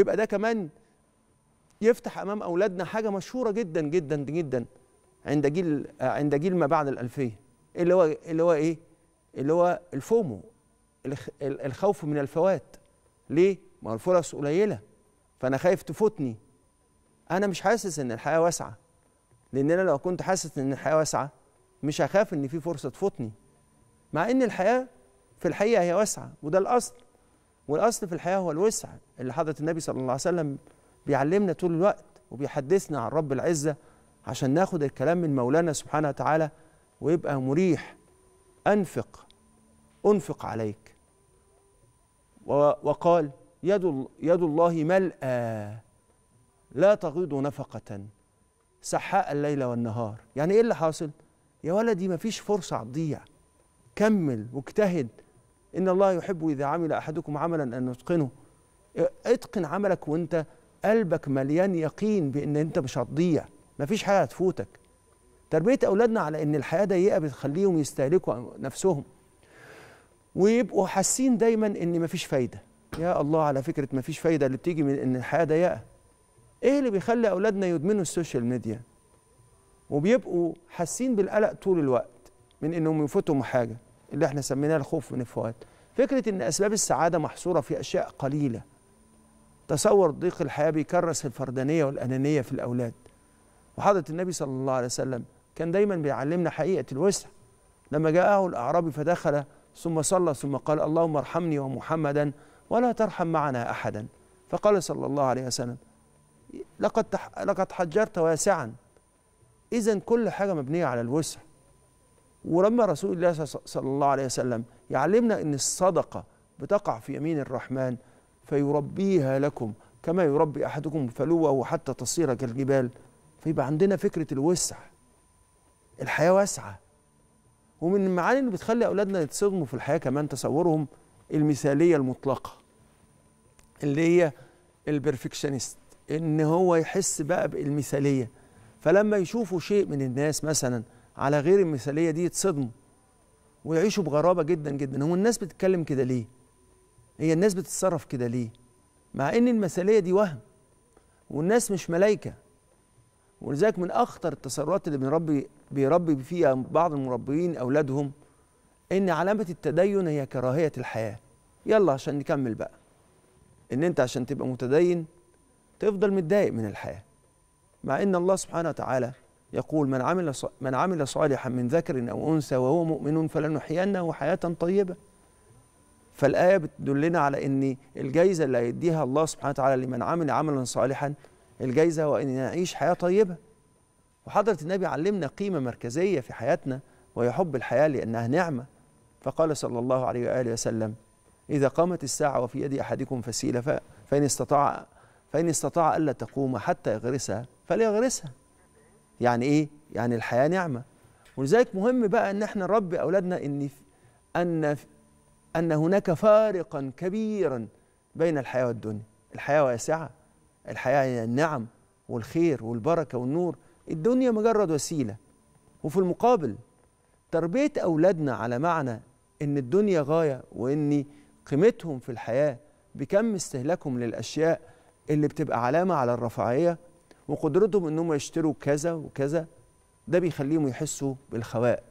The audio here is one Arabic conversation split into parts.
يبقى ده كمان يفتح امام اولادنا حاجه مشهوره جدا جدا جدا عند جيل عند جيل ما بعد الالفيه اللي هو اللي هو ايه اللي هو الفومو الخوف من الفوات ليه ما هو الفرص قليله فانا خايف تفوتني انا مش حاسس ان الحياه واسعه لان انا لو كنت حاسس ان الحياه واسعه مش هخاف ان في فرصه تفوتني مع ان الحياه في الحقيقه هي واسعه وده الاصل والاصل في الحياه هو الوسع اللي حضره النبي صلى الله عليه وسلم بيعلمنا طول الوقت وبيحدثنا عن رب العزه عشان ناخد الكلام من مولانا سبحانه وتعالى ويبقى مريح انفق انفق عليك وقال يد يد الله ملأى لا تغيض نفقة سحاء الليل والنهار يعني ايه اللي حاصل يا ولدي مفيش فرصة هتضيع كمل واجتهد إن الله يحب إذا عمل أحدكم عملا أن يتقنه اتقن عملك وأنت قلبك مليان يقين بأن أنت مش هتضيع مفيش حاجة هتفوتك تربية أولادنا على أن الحياة ضيقة بتخليهم يستهلكوا نفسهم ويبقوا حاسين دايما أن مفيش فايدة يا الله على فكرة مفيش فايدة اللي بتيجي من أن الحياة ضيقة إيه اللي بيخلي أولادنا يدمنوا السوشيال ميديا وبيبقوا حاسين بالقلق طول الوقت من أنهم يفوتهم حاجة اللي احنا سميناه الخوف من الفوات فكرة ان اسباب السعادة محصورة في اشياء قليلة تصور ضيق الحياة بيكرس الفردانية والانانية في الاولاد وحضرة النبي صلى الله عليه وسلم كان دايما بيعلمنا حقيقة الوسع لما جاءه الاعرابي فدخل ثم صلى ثم قال اللهم ارحمني ومحمدا ولا ترحم معنا احدا فقال صلى الله عليه وسلم لقد لقد حجرت واسعا اذا كل حاجة مبنية على الوسع ولما رسول الله صلى الله عليه وسلم يعلمنا ان الصدقه بتقع في يمين الرحمن فيربيها لكم كما يربي احدكم فلوه حتى تصير كالجبال فيبقى عندنا فكره الوسع الحياه واسعه ومن المعاني اللي بتخلي اولادنا يتصدموا في الحياه كمان تصورهم المثاليه المطلقه اللي هي البرفكشنست ان هو يحس بقى بالمثاليه فلما يشوفوا شيء من الناس مثلا على غير المثاليه دي يتصدموا ويعيشوا بغرابه جدا جدا هو الناس بتتكلم كده ليه هي الناس بتتصرف كده ليه مع ان المثاليه دي وهم والناس مش ملائكه ولذلك من اخطر التصرفات اللي بنربي بيربي فيها بعض المربيين اولادهم ان علامه التدين هي كراهيه الحياه يلا عشان نكمل بقى ان انت عشان تبقى متدين تفضل متضايق من الحياه مع ان الله سبحانه وتعالى يقول من عمل من عمل صالحا من ذكر او انثى وهو مؤمن فلنحيينه حياه طيبه فالايه بتدلنا على ان الجايزه اللي هيديها الله سبحانه وتعالى لمن عمل عملا صالحا الجايزه هو ان نعيش حياه طيبه وحضره النبي علمنا قيمه مركزيه في حياتنا وهي حب الحياه لانها نعمه فقال صلى الله عليه واله وسلم اذا قامت الساعه وفي يد احدكم فسيله فان استطاع فان استطاع الا تقوم حتى يغرسها فليغرسها يعني ايه يعني الحياه نعمه ولذلك مهم بقى ان احنا نربي اولادنا ان ان ان هناك فارقا كبيرا بين الحياه والدنيا الحياه واسعه الحياه هي النعم والخير والبركه والنور الدنيا مجرد وسيله وفي المقابل تربيه اولادنا على معنى ان الدنيا غايه وان قيمتهم في الحياه بكم استهلاكهم للاشياء اللي بتبقى علامه على الرفاهيه وقدرتهم انهم يشتروا كذا وكذا ده بيخليهم يحسوا بالخواء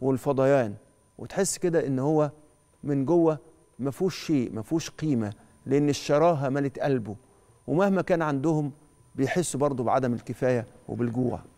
والفضيان وتحس كده ان هو من جوه ما فيهوش شيء ما فيهوش قيمه لان الشراهه ملت قلبه ومهما كان عندهم بيحسوا برضه بعدم الكفايه وبالجوع